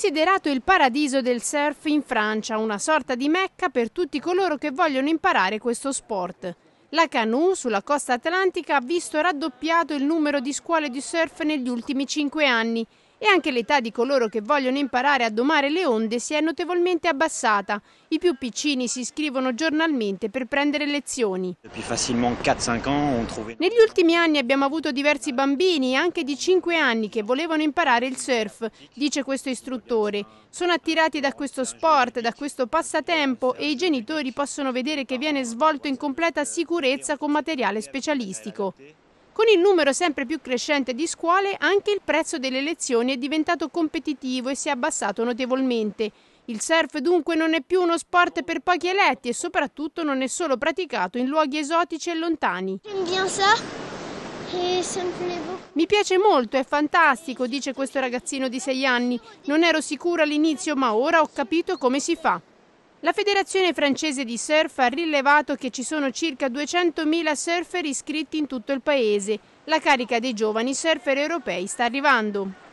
considerato il paradiso del surf in Francia, una sorta di mecca per tutti coloro che vogliono imparare questo sport. La Canoe sulla costa atlantica ha visto raddoppiato il numero di scuole di surf negli ultimi cinque anni e anche l'età di coloro che vogliono imparare a domare le onde si è notevolmente abbassata. I più piccini si iscrivono giornalmente per prendere lezioni. Negli ultimi anni abbiamo avuto diversi bambini, anche di 5 anni, che volevano imparare il surf, dice questo istruttore. Sono attirati da questo sport, da questo passatempo e i genitori possono vedere che viene svolto in completa sicurezza con materiale specialistico. Con il numero sempre più crescente di scuole anche il prezzo delle lezioni è diventato competitivo e si è abbassato notevolmente. Il surf dunque non è più uno sport per pochi eletti e soprattutto non è solo praticato in luoghi esotici e lontani. Mi piace molto, è fantastico, dice questo ragazzino di 6 anni. Non ero sicuro all'inizio, ma ora ho capito come si fa. La Federazione francese di surf ha rilevato che ci sono circa 200.000 surfer iscritti in tutto il paese. La carica dei giovani surfer europei sta arrivando.